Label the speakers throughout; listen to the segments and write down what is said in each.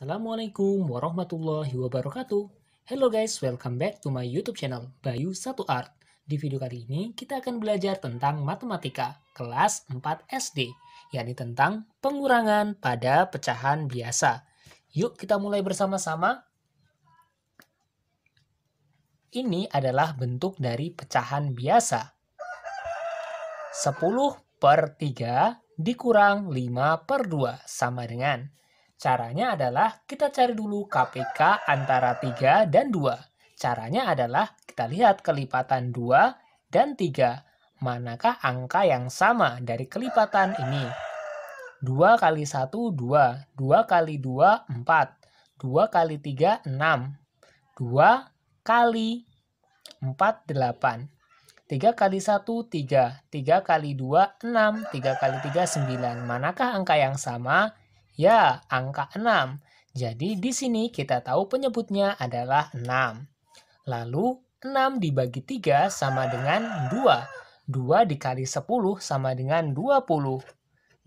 Speaker 1: Assalamualaikum warahmatullahi wabarakatuh. Hello guys, welcome back to my YouTube channel Bayu Satu Art. Di video kali ini kita akan belajar tentang matematika kelas 4 SD, yakni tentang pengurangan pada pecahan biasa. Yuk kita mulai bersama-sama. Ini adalah bentuk dari pecahan biasa. 10 per 3 dikurang 5 per 2 sama dengan Caranya adalah kita cari dulu KPK antara 3 dan 2. Caranya adalah kita lihat kelipatan 2 dan 3. Manakah angka yang sama dari kelipatan ini? 2 kali 1, 2. 2 kali 2, 4. 2 kali 3, 6. 2 kali 4, 8. 3 kali 1, 3. 3 kali 2, 6. 3 kali 3, 9. Manakah angka yang sama? Ya, angka 6. Jadi di sini kita tahu penyebutnya adalah 6. Lalu 6 dibagi 3 sama dengan 2. 2 dikali 10 sama dengan 20.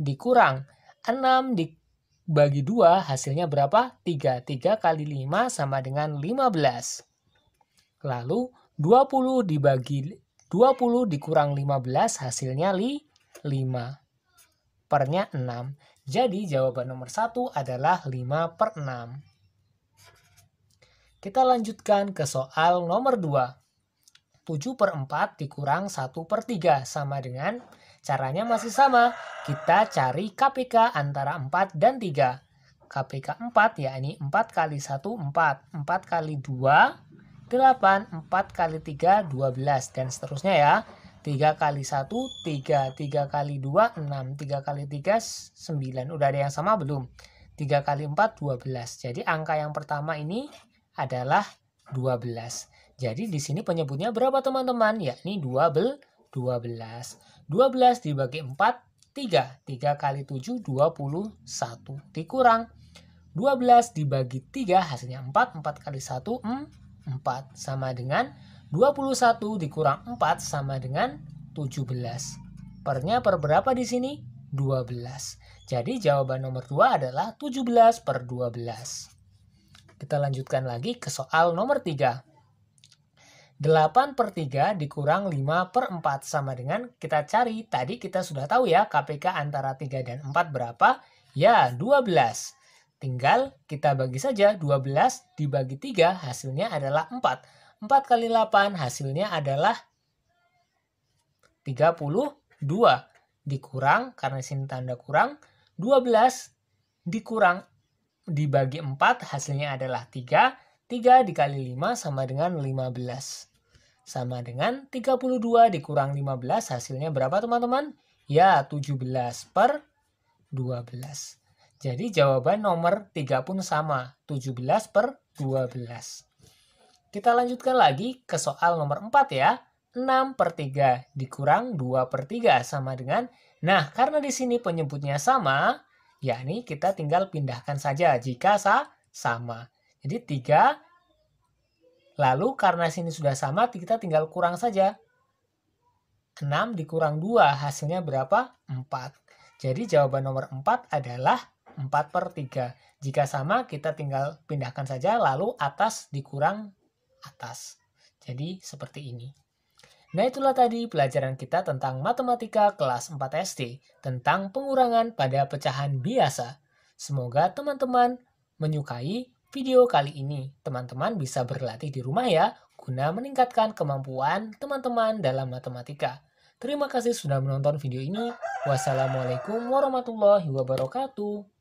Speaker 1: Dikurang 6 dibagi 2 hasilnya berapa? 3. 3 kali 5 sama dengan 15. Lalu 20 dibagi 20 dikurang 15 hasilnya li 5. Pernya 6. Jadi jawaban nomor 1 adalah 5 per 6. Kita lanjutkan ke soal nomor 2. 7 per 4 dikurang 1 per 3 sama dengan caranya masih sama. Kita cari KPK antara 4 dan 3. KPK 4 yakni 4 kali 1 4, 4 kali 2 8, 4 kali 3 12 dan seterusnya ya. 3 kali 1, 3, 3 kali 2, 6, 3 kali 3, 9. Udah ada yang sama belum? 3 kali 4, 12. Jadi angka yang pertama ini adalah 12. Jadi di sini penyebutnya berapa teman-teman? Yakni 12. 12. 12 dibagi 4, 3. 3 kali 7, 21. Dikurang 12 dibagi 3 hasilnya 4. 4 kali 1, 4. Sama dengan 21 dikurang 4 sama dengan 17. Pernya per berapa di sini? 12. Jadi jawaban nomor 2 adalah 17 per 12. Kita lanjutkan lagi ke soal nomor 3. 8 per 3 dikurang 5 per 4 sama dengan kita cari. Tadi kita sudah tahu ya KPK antara 3 dan 4 berapa? Ya 12. Tinggal kita bagi saja 12 dibagi 3 hasilnya adalah 4. 4 kali 8 hasilnya adalah 32 dikurang karena sini tanda kurang 12 dikurang dibagi 4 hasilnya adalah 3 3 dikali 5 sama dengan 15 sama dengan 32 dikurang 15 hasilnya berapa teman-teman? Ya 17 per 12 jadi jawaban nomor 3 pun sama 17 per 12 kita lanjutkan lagi ke soal nomor 4 ya. 6 per 3 dikurang 2 per 3 sama dengan... Nah, karena di sini penyebutnya sama, yakni kita tinggal pindahkan saja jika sa sama. Jadi 3, lalu karena sini sudah sama, kita tinggal kurang saja. 6 dikurang 2, hasilnya berapa? 4. Jadi jawaban nomor 4 adalah 4 per 3. Jika sama, kita tinggal pindahkan saja, lalu atas dikurang atas. Jadi seperti ini. Nah itulah tadi pelajaran kita tentang matematika kelas 4 SD tentang pengurangan pada pecahan biasa. Semoga teman-teman menyukai video kali ini. Teman-teman bisa berlatih di rumah ya guna meningkatkan kemampuan teman-teman dalam matematika. Terima kasih sudah menonton video ini. Wassalamualaikum warahmatullahi wabarakatuh.